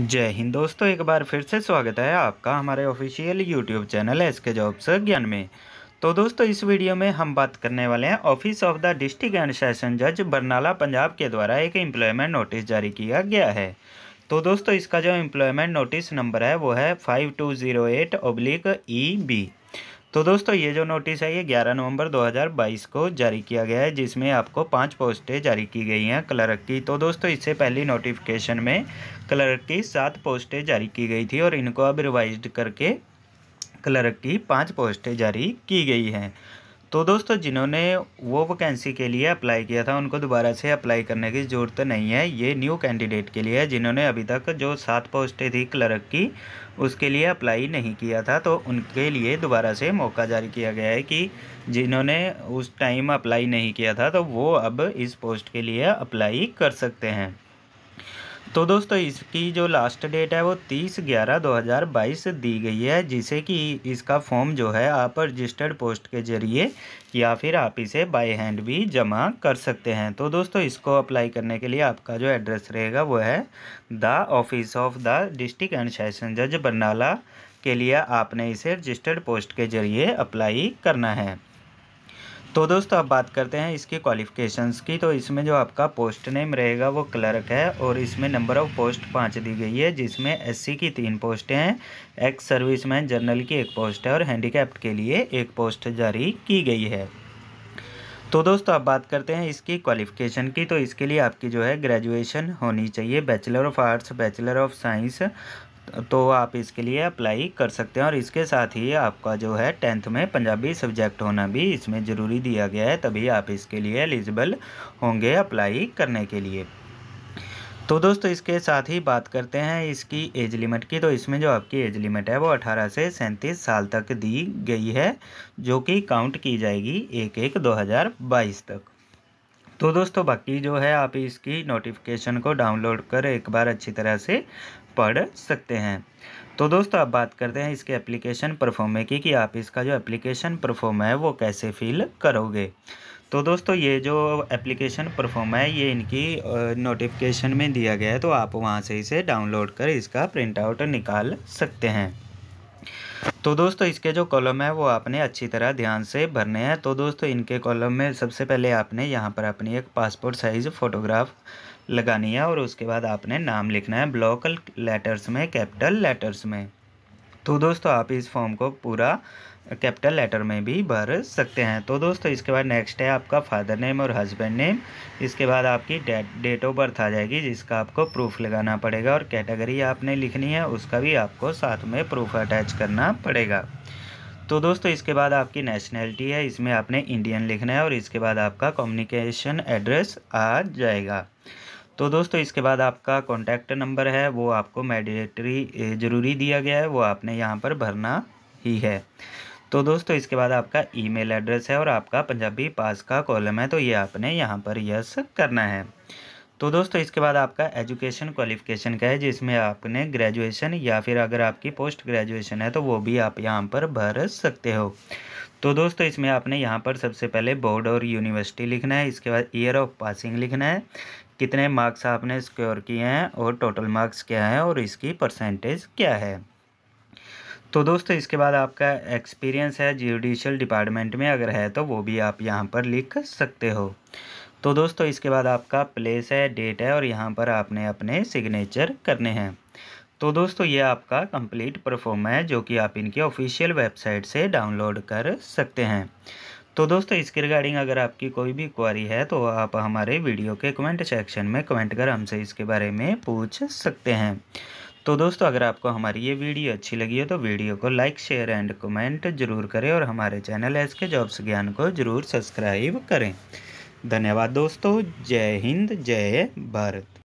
जय हिंद दोस्तों एक बार फिर से स्वागत है आपका हमारे official YouTube channel S K jobs ज्ञान में तो दोस्तों इस वीडियो में हम बात करने वाले हैं office of the district and session जज बरनाला पंजाब के द्वारा एक एम्प्लॉयमेंट नोटिस जारी किया गया है तो दोस्तों इसका जो एम्प्लॉयमेंट नोटिस नंबर है वो है five two zero eight oblique E B तो दोस्तों ये जो नोटिस है ये 11 नवंबर 2022 को जारी किया गया है जिसमें आपको पांच पोस्टें जारी की गई हैं क्लर्क की तो दोस्तों इससे पहली नोटिफिकेशन में क्लर्क की सात पोस्टें जारी की गई थी और इनको अब रिवाइज करके क्लर्क की पाँच पोस्टें जारी की गई हैं तो दोस्तों जिन्होंने वो वैकेंसी के लिए अप्लाई किया था उनको दोबारा से अप्लाई करने की ज़रूरत नहीं है ये न्यू कैंडिडेट के लिए है जिन्होंने अभी तक जो सात पोस्टें थी क्लर्क की उसके लिए अप्लाई नहीं किया था तो उनके लिए दोबारा से मौका जारी किया गया है कि जिन्होंने उस टाइम अप्लाई नहीं किया था तो वो अब इस पोस्ट के लिए अप्लाई कर सकते हैं तो दोस्तों इसकी जो लास्ट डेट है वो तीस ग्यारह दो हज़ार बाईस दी गई है जिसे कि इसका फॉर्म जो है आप रजिस्टर्ड पोस्ट के ज़रिए या फिर आप इसे बाय हैंड भी जमा कर सकते हैं तो दोस्तों इसको अप्लाई करने के लिए आपका जो एड्रेस रहेगा वो है the office of the district and session जज बरनाला के लिए आपने इसे रजिस्टर्ड पोस्ट के ज़रिए अप्लाई करना है तो दोस्तों अब बात करते हैं इसकी क्वालिफ़िकेशंस की तो इसमें जो आपका पोस्ट नेम रहेगा वो क्लर्क है और इसमें नंबर ऑफ़ पोस्ट पाँच दी गई है जिसमें एससी की तीन पोस्टें हैं एक्स सर्विसमैन जनरल की एक पोस्ट है और हैंडीकैप्ड के लिए एक पोस्ट जारी की गई है तो दोस्तों अब बात करते हैं इसकी क्वालिफ़िकेशन की तो इसके लिए आपकी जो है ग्रेजुएशन होनी चाहिए bachelor of arts bachelor of science तो आप इसके लिए अप्लाई कर सकते हैं और इसके साथ ही आपका जो है टेंथ में पंजाबी सब्जेक्ट होना भी इसमें ज़रूरी दिया गया है तभी आप इसके लिए एलिजिबल होंगे अप्लाई करने के लिए तो दोस्तों इसके साथ ही बात करते हैं इसकी एज लिमिट की तो इसमें जो आपकी एज लिमिट है वो 18 से सैंतीस साल तक दी गई है जो कि काउंट की जाएगी एक एक दो तक तो दोस्तों बाकी जो है आप इसकी नोटिफिकेशन को डाउनलोड कर एक बार अच्छी तरह से पढ़ सकते हैं तो दोस्तों अब बात करते हैं इसके एप्लीकेशन परफॉर्मे की कि आप इसका जो एप्लीकेशन परफॉर्म है वो कैसे फील करोगे तो दोस्तों ये जो एप्लीकेशन परफॉर्म है ये इनकी नोटिफिकेशन में दिया गया है तो आप वहाँ से इसे डाउनलोड कर इसका प्रिंट आउट निकाल सकते हैं तो दोस्तों इसके जो कॉलम है वो आपने अच्छी तरह ध्यान से भरने हैं तो दोस्तों इनके कॉलम में सबसे पहले आपने यहाँ पर अपनी एक पासपोर्ट साइज़ फ़ोटोग्राफ लगानी है और उसके बाद आपने नाम लिखना है ब्लॉक लेटर्स में कैपिटल लेटर्स में तो दोस्तों आप इस फॉर्म को पूरा कैपिटल लेटर में भी भर सकते हैं तो दोस्तों इसके बाद नेक्स्ट है आपका फादर नेम और हस्बैंड नेम इसके बाद आपकी डेट डेट ऑफ बर्थ आ जाएगी जिसका आपको प्रूफ लगाना पड़ेगा और कैटेगरी आपने लिखनी है उसका भी आपको साथ में प्रूफ अटैच करना पड़ेगा तो दोस्तों इसके बाद आपकी नेशनैलिटी है इसमें आपने इंडियन लिखना है और इसके बाद आपका कम्युनिकेशन एड्रेस आ जाएगा तो दोस्तों इसके बाद आपका कॉन्टैक्ट नंबर है वो आपको मैंडेटरी ज़रूरी दिया गया है वो आपने यहाँ पर भरना ही है तो दोस्तों इसके बाद आपका ईमेल एड्रेस है और आपका पंजाबी पास का कॉलम है तो ये आपने यहाँ पर यस करना है तो दोस्तों इसके बाद आपका एजुकेशन क्वालिफ़िकेशन का है जिसमें आपने ग्रेजुएशन या फिर अगर आपकी पोस्ट ग्रेजुएशन है तो वो भी आप यहाँ पर भर सकते हो तो दोस्तों इसमें आपने यहाँ पर सबसे पहले बोर्ड और यूनिवर्सिटी लिखना है इसके बाद ईयर ऑफ पासिंग लिखना है कितने मार्क्स आपने स्क्योर किए हैं और टोटल मार्क्स क्या है और इसकी परसेंटेज क्या है तो दोस्तों इसके बाद आपका एक्सपीरियंस है जुडिशल डिपार्टमेंट में अगर है तो वो भी आप यहाँ पर लिख सकते हो तो दोस्तों इसके बाद आपका प्लेस है डेट है और यहाँ पर आपने अपने सिग्नेचर करने हैं तो दोस्तों ये आपका कंप्लीट परफॉर्म है जो कि आप इनकी ऑफिशियल वेबसाइट से डाउनलोड कर सकते हैं तो दोस्तों इसके रिगार्डिंग अगर आपकी कोई भी क्वारी है तो आप हमारे वीडियो के कमेंट सेक्शन में कमेंट कर हमसे इसके बारे में पूछ सकते हैं तो दोस्तों अगर आपको हमारी ये वीडियो अच्छी लगी हो तो वीडियो को लाइक शेयर एंड कमेंट जरूर करें और हमारे चैनल एस के जॉब्स ज्ञान को जरूर सब्सक्राइब करें धन्यवाद दोस्तों जय हिंद जय भारत